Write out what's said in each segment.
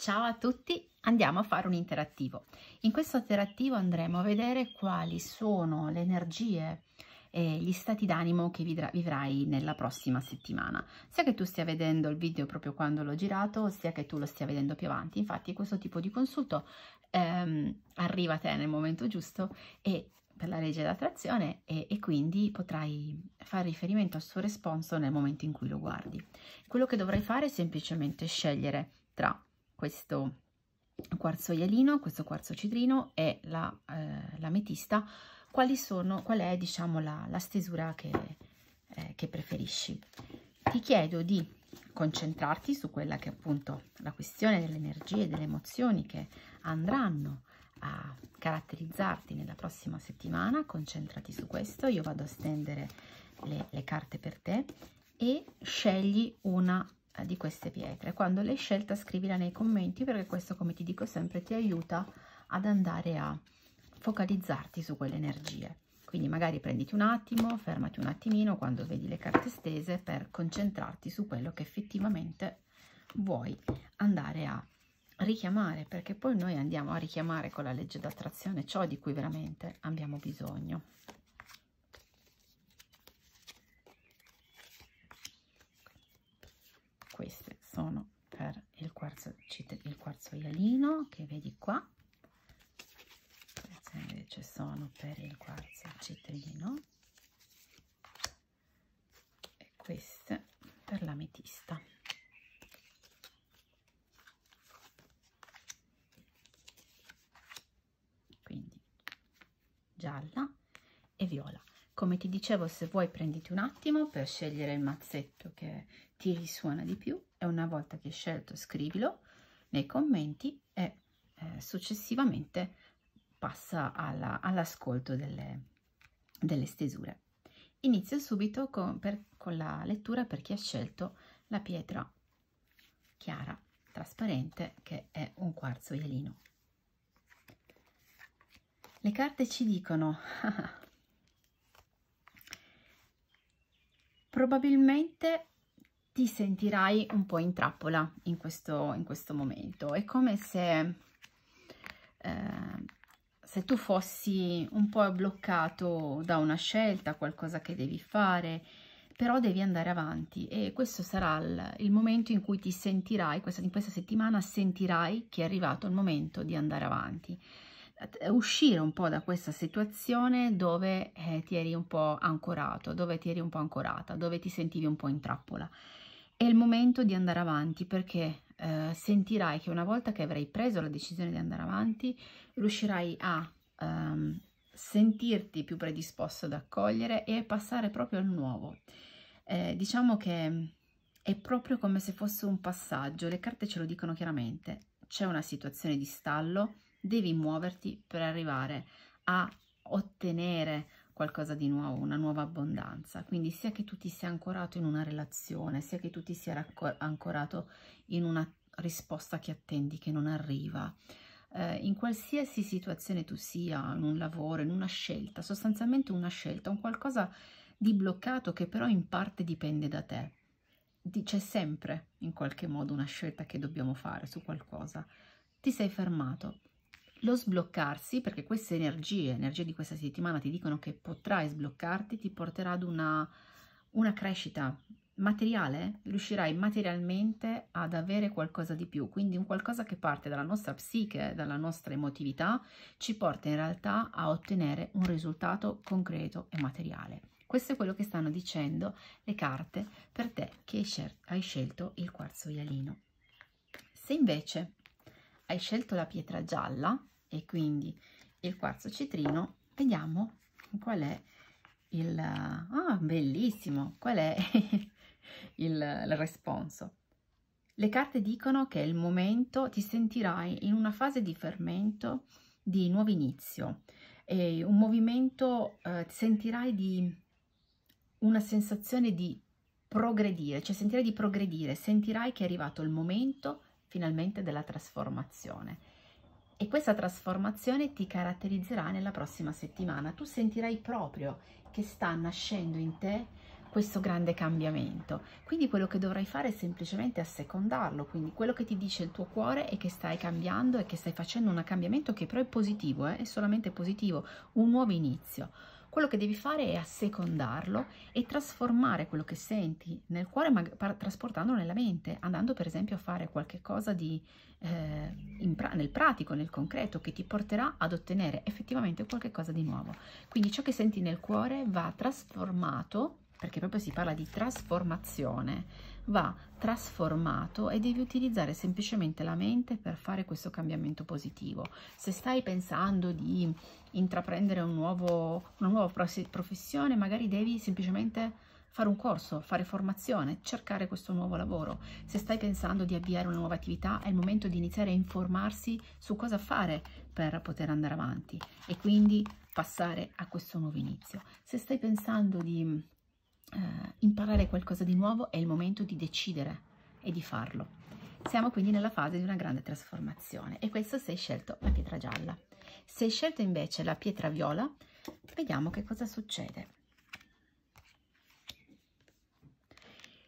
Ciao a tutti, andiamo a fare un interattivo. In questo interattivo andremo a vedere quali sono le energie e gli stati d'animo che vivrai nella prossima settimana. Sia che tu stia vedendo il video proprio quando l'ho girato, sia che tu lo stia vedendo più avanti. Infatti questo tipo di consulto ehm, arriva a te nel momento giusto e per la legge d'attrazione e, e, quindi potrai fare riferimento al suo responso nel momento in cui lo guardi. Quello che dovrai fare è semplicemente scegliere tra questo quarzo ielino, questo quarzo cidrino e l'ametista, la, eh, quali sono, qual è diciamo la, la stesura che, eh, che preferisci. Ti chiedo di concentrarti su quella che è appunto la questione delle energie e delle emozioni che andranno a caratterizzarti nella prossima settimana, concentrati su questo, io vado a stendere le, le carte per te e scegli una eh, di queste pietre quando l'hai scelta scrivila nei commenti perché questo come ti dico sempre ti aiuta ad andare a focalizzarti su quelle energie quindi magari prenditi un attimo fermati un attimino quando vedi le carte stese per concentrarti su quello che effettivamente vuoi andare a richiamare perché poi noi andiamo a richiamare con la legge d'attrazione ciò di cui veramente abbiamo bisogno queste sono per il quarzo, il quarzo ialino che vedi qua queste invece sono per il quarzo citrino e queste per l'ametista come ti dicevo se vuoi prenditi un attimo per scegliere il mazzetto che ti risuona di più e una volta che hai scelto scrivilo nei commenti e eh, successivamente passa all'ascolto all delle, delle, stesure. Inizio subito con, per, con la lettura per chi ha scelto la pietra chiara, trasparente, che è un quarzo ielino. Le carte ci dicono probabilmente ti sentirai un po' in trappola in questo, in questo momento. È come se, eh, se tu fossi un po' bloccato da una scelta, qualcosa che devi fare, però devi andare avanti e questo sarà il, il momento in cui ti sentirai, questa, in questa settimana sentirai che è arrivato il momento di andare avanti uscire un po' da questa situazione dove eh, ti eri un po' ancorato, dove ti eri un po' ancorata, dove ti sentivi un po' in trappola. È il momento di andare avanti perché eh, sentirai che una volta che avrai preso la decisione di andare avanti, riuscirai a ehm, sentirti più predisposto ad accogliere e passare proprio al nuovo. Eh, diciamo che è proprio come se fosse un passaggio, le carte ce lo dicono chiaramente, c'è una situazione di stallo, devi muoverti per arrivare a ottenere qualcosa di nuovo, una nuova abbondanza. Quindi sia che tu ti sia ancorato in una relazione, sia che tu ti sia ancorato in una risposta che attendi, che non arriva, eh, in qualsiasi situazione tu sia, in un lavoro, in una scelta, sostanzialmente una scelta, un qualcosa di bloccato che però in parte dipende da te. C'è sempre in qualche modo una scelta che dobbiamo fare su qualcosa. Ti sei fermato, lo sbloccarsi, perché queste energie, energie di questa settimana ti dicono che potrai sbloccarti, ti porterà ad una, una crescita materiale, riuscirai materialmente ad avere qualcosa di più, quindi un qualcosa che parte dalla nostra psiche, dalla nostra emotività, ci porta in realtà a ottenere un risultato concreto e materiale. Questo è quello che stanno dicendo le carte per te che hai scelto il quarzo ialino. Se invece hai scelto la pietra gialla e quindi il quarzo citrino, vediamo qual è il... Ah, bellissimo! Qual è il, il responso? Le carte dicono che è il momento, ti sentirai in una fase di fermento, di nuovo inizio, e un movimento, eh, sentirai di una sensazione di progredire, cioè sentirai di progredire, sentirai che è arrivato il momento finalmente della trasformazione. E questa trasformazione ti caratterizzerà nella prossima settimana. Tu sentirai proprio che sta nascendo in te questo grande cambiamento. Quindi quello che dovrai fare è semplicemente assecondarlo, quindi quello che ti dice il tuo cuore è che stai cambiando e che stai facendo un cambiamento che però è positivo, eh? è solamente positivo, un nuovo inizio quello che devi fare è assecondarlo e trasformare quello che senti nel cuore, ma trasportandolo nella mente, andando per esempio a fare qualche cosa di, eh, pra nel pratico, nel concreto, che ti porterà ad ottenere effettivamente qualcosa di nuovo. Quindi ciò che senti nel cuore va trasformato perché proprio si parla di trasformazione, va trasformato e devi utilizzare semplicemente la mente per fare questo cambiamento positivo. Se stai pensando di intraprendere un nuovo, una nuova professione, magari devi semplicemente fare un corso, fare formazione, cercare questo nuovo lavoro. Se stai pensando di avviare una nuova attività, è il momento di iniziare a informarsi su cosa fare per poter andare avanti e quindi passare a questo nuovo inizio. Se stai pensando di eh, imparare qualcosa di nuovo, è il momento di decidere e di farlo. Siamo quindi nella fase di una grande trasformazione e questo se hai scelto la pietra gialla. Se hai scelto invece la pietra viola, vediamo che cosa succede.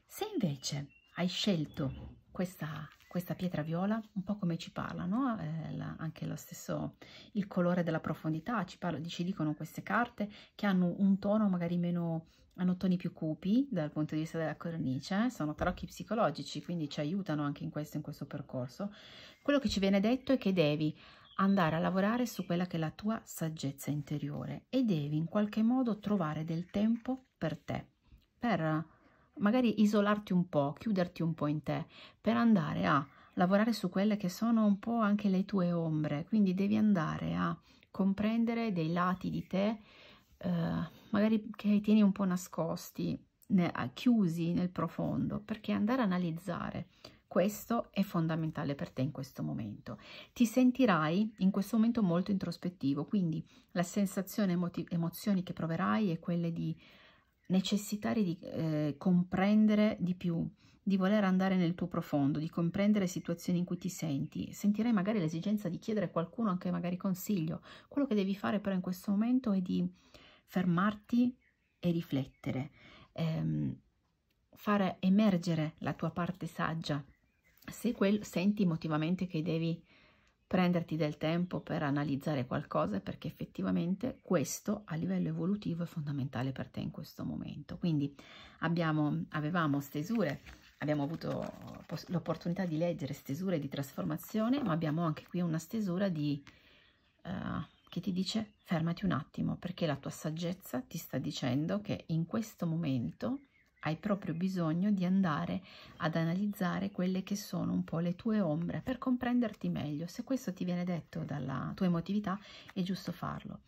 Se invece hai scelto questa questa pietra viola, un po' come ci parla, no? eh, la, anche lo stesso, il colore della profondità, ci, parla, ci dicono queste carte che hanno un tono magari meno, hanno toni più cupi dal punto di vista della cornice, eh, sono tarocchi psicologici, quindi ci aiutano anche in questo, in questo percorso. Quello che ci viene detto è che devi andare a lavorare su quella che è la tua saggezza interiore e devi in qualche modo trovare del tempo per te, per magari isolarti un po', chiuderti un po' in te per andare a lavorare su quelle che sono un po' anche le tue ombre, quindi devi andare a comprendere dei lati di te eh, magari che tieni un po' nascosti, ne, chiusi nel profondo, perché andare a analizzare questo è fondamentale per te in questo momento. Ti sentirai in questo momento molto introspettivo, quindi la sensazione, emozioni che proverai è quella di necessitare di eh, comprendere di più, di voler andare nel tuo profondo, di comprendere situazioni in cui ti senti, sentirei magari l'esigenza di chiedere a qualcuno anche magari consiglio. Quello che devi fare però in questo momento è di fermarti e riflettere, ehm, fare emergere la tua parte saggia. Se quel, senti emotivamente che devi prenderti del tempo per analizzare qualcosa perché effettivamente questo a livello evolutivo è fondamentale per te in questo momento. Quindi abbiamo, avevamo stesure, abbiamo avuto l'opportunità di leggere stesure di trasformazione, ma abbiamo anche qui una stesura di... Uh, che ti dice fermati un attimo perché la tua saggezza ti sta dicendo che in questo momento hai proprio bisogno di andare ad analizzare quelle che sono un po' le tue ombre per comprenderti meglio. Se questo ti viene detto dalla tua emotività è giusto farlo.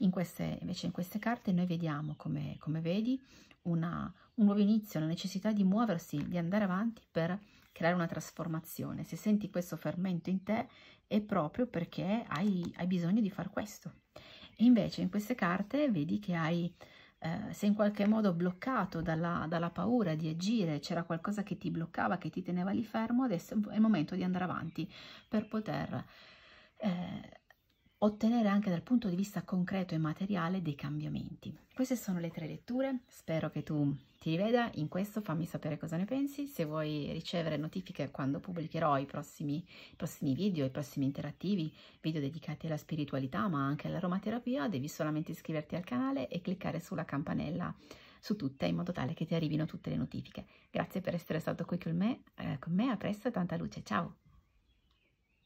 In queste, invece in queste carte noi vediamo, come, come vedi, una, un nuovo inizio, la necessità di muoversi, di andare avanti per creare una trasformazione. Se senti questo fermento in te è proprio perché hai, hai bisogno di far questo. E invece in queste carte vedi che hai eh, sei in qualche modo bloccato dalla, dalla paura di agire, c'era qualcosa che ti bloccava, che ti teneva lì fermo, adesso è il momento di andare avanti per poter eh, ottenere anche dal punto di vista concreto e materiale dei cambiamenti. Queste sono le tre letture, spero che tu ti riveda in questo, fammi sapere cosa ne pensi, se vuoi ricevere notifiche quando pubblicherò i prossimi, prossimi video, i prossimi interattivi, video dedicati alla spiritualità ma anche all'aromaterapia, devi solamente iscriverti al canale e cliccare sulla campanella su tutte in modo tale che ti arrivino tutte le notifiche. Grazie per essere stato qui con me, eh, con me a presto e tanta luce, ciao!